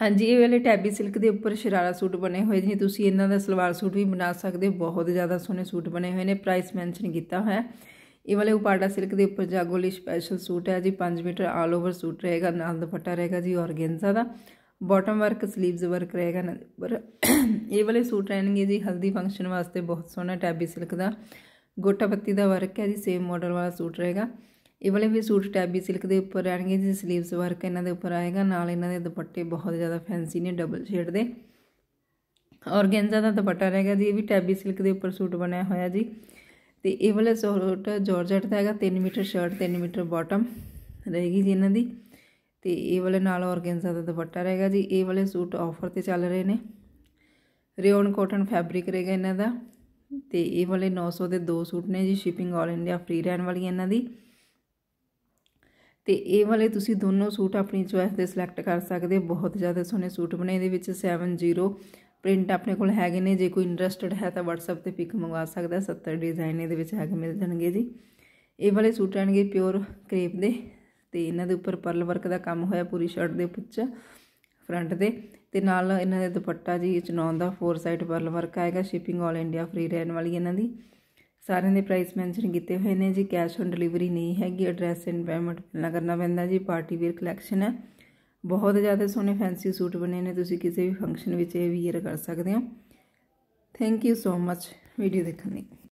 ਹਾਂਜੀ ਇਹ ਵਾਲੇ ਟੈਬੀ ਸਿਲਕ ਦੇ ਉੱਪਰ ਸ਼ਰਾਰਾ ਸੂਟ ਬਣੇ ਹੋਏ ਜੀ ਤੁਸੀਂ ਇਹਨਾਂ ਦਾ ਸਲਵਾਰ ਸੂਟ ਵੀ ਬਣਾ ਸਕਦੇ ਹੋ ਬਹੁਤ ਜ਼ਿਆਦਾ ਸੋਹਣੇ ਸੂਟ ਬਣੇ ਹੋਏ ਨੇ ਪ੍ਰਾਈਸ ਮੈਂਸ਼ਨ ਕੀਤਾ ਹੋਇਆ ਇਹ ਵਾਲੇ ਉਪਾੜਾ ਸਿਲਕ ਦੇ ਉੱਪਰ ਜਾਗੋ ਲਈ ਸਪੈਸ਼ਲ ਸੂਟ ਹੈ ਜੀ 5 ਮੀਟਰ ਆਲ ਓਵਰ ਸੂਟ ਰਹੇਗਾ ਨਾਲ ਦੁਪੱਟਾ ਰਹੇਗਾ ਜੀ ਔਰਗੈਂਜ਼ਾ ਦਾ ਬਾਟਮ ਵਰਕ ਸਲੀਵਸ ਵਰਕ ਰਹੇਗਾ ਪਰ ਇਹ ਵਾਲੇ ਸੂਟ ਰਹਿਣਗੇ ਜੀ ਹਲਦੀ ਫੰਕਸ਼ਨ ਵਾਸਤੇ ਬਹੁਤ ਸੋਹਣਾ ਟੈਬੀ ਸਿਲਕ ਦਾ ਗੋਟਾ ਪੱਤੀ ਦਾ ਵਰਕ ਹੈ ਜੀ ਸੇਮ ਮਾਡਲ ਵਾਲਾ ਸੂਟ ਰਹੇਗਾ ਇਹ ਵਾਲੇ ਵੀ ਸੂਟ ਟੈਬੀ ਸਿਲਕ ਦੇ ਉੱਪਰ ਰਹਿਣਗੇ ਜੀ ਸਲੀਵਸ ਵਰਕ ਇਹਨਾਂ ਦੇ ਉੱਪਰ ਆਏਗਾ ਨਾਲ ਇਹਨਾਂ ਦੇ ਦੁਪੱਟੇ ਬਹੁਤ ਜ਼ਿਆਦਾ ਫੈਂਸੀ ਨੇ ਡਬਲ ਸ਼ੇਡ ਦੇ ਔਰਗੈਂਜ਼ਾ ਦਾ ਦੁਪੱਟਾ ਰਹੇਗਾ ਜੀ ਇਹ ਵੀ ਟੈਬੀ ਸਿਲਕ ਦੇ ਉੱਪਰ ਸੂਟ ਬਣਿਆ ਹੋਇਆ ਜੀ ਤੇ ਇਹ ਵਾਲੇ ਸੂਟ ਜਾਰਜਟ ਦਾ ਹੈਗਾ 3 ਮੀਟਰ ਸ਼ਰਟ 3 ਮੀਟਰ ਬਾਟਮ ਰਹੇਗੀ ਜੀ ਇਹਨਾਂ ਦੀ ਤੇ ਇਹ ਵਾਲੇ ਨਾਲ ਔਰਗੈਂਜ਼ਾ ਦਾ ਦੁਪੱਟਾ ਰਹੇਗਾ ਜੀ ਇਹ ਵਾਲੇ ਸੂਟ ਆਫਰ ਤੇ ਚੱਲ ਰਹੇ ਨੇ ਰਿਓਨ ਕਾਟਨ ਫੈਬਰਿਕ ਰਹੇਗਾ ਇਹਨਾਂ ਦਾ ਤੇ ਇਹ ਵਾਲੇ 900 ਦੇ ਦੋ ਸੂਟ ਨੇ ਜੀ ਸ਼ਿਪਿੰਗ ਆਲ ਇੰਡੀਆ ਫ੍ਰੀ ਰਹਿਣ ਵਾਲੀ ਇਹਨਾਂ ਦੀ ਤੇ ਇਹ ਵਾਲੇ ਤੁਸੀਂ ਦੋਨੋਂ ਸੂਟ ਆਪਣੀ ਚੁਆਇਸ ਦੇ ਸਿਲੈਕਟ ਕਰ ਸਕਦੇ ਬਹੁਤ ਜ਼ਿਆਦਾ ਸੋਹਣੇ ਸੂਟ ਬਣੇ ਇਹਦੇ ਵਿੱਚ 70 ਪ੍ਰਿੰਟ ਆਪਣੇ ਕੋਲ ਹੈਗੇ ਨੇ ਜੇ ਕੋਈ ਇੰਟਰਸਟਡ ਹੈ ਤਾਂ WhatsApp ਤੇ ਪਿਕ ਮੰਗਵਾ ਸਕਦਾ 70 ਡਿਜ਼ਾਈਨ ਇਹਦੇ ਵਿੱਚ ਹੈਗੇ ਮਿਲ ਜਾਣਗੇ ਜੀ ਇਹ ਵਾਲੇ ਸੂਟ ਆਣਗੇ ਪਿਓਰ ਕ੍ਰੇਪ ਦੇ ਤੇ ਇਹਨਾਂ ਦੇ ਉੱਪਰ ਪਰਲ ਵਰਕ ਦਾ ਕੰਮ ਹੋਇਆ ਪੂਰੀ ਸ਼ਰਟ ਦੇ ਉੱਪਰ ਫਰੰਟ ਦੇ ਤੇ ਨਾਲ ਇਹਨਾਂ ਦੇ ਦੁਪੱਟਾ ਜੀ ਚਨੌਨ ਦਾ ਫੋਰ ਸਾਈਡ ਪਰਲ ਵਰਕ ਆਏਗਾ ਸ਼ਿਪਿੰਗ 올 ਇੰਡੀਆ ਫ੍ਰੀ ਰਹਿਣ ਵਾਲੀ ਇਹਨਾਂ ਦੀ ਸਾਰਿਆਂ ਦੇ ਪ੍ਰਾਈਸ ਮੈਂਸ਼ਨ ਕੀਤੇ ਹੋਏ ਨੇ ਜੀ ਕੈਸ਼ ਔਨ ਡਿਲੀਵਰੀ ਨਹੀਂ ਹੈਗੀ ਐਡਰੈਸ ਐਂਡ ਪੇਮੈਂਟ ਪਹਿਲਾਂ ਕਰਨਾ ਪੈਂਦਾ ਜੀ ਪਾਰਟੀ ਵੇਅਰ ਕਲੈਕਸ਼ਨ ਹੈ ਬਹੁਤ ਜ਼ਿਆਦਾ ਸੋਹਣੇ ਫੈਂਸੀ ਸੂਟ ਬਣੇ ਨੇ ਤੁਸੀਂ ਕਿਸੇ ਵੀ ਫੰਕਸ਼ਨ ਵਿੱਚ ਇਹ ਵੀਅਰ ਕਰ ਸਕਦੇ ਹੋ thank you so much video ਦੇਖਣ ਲਈ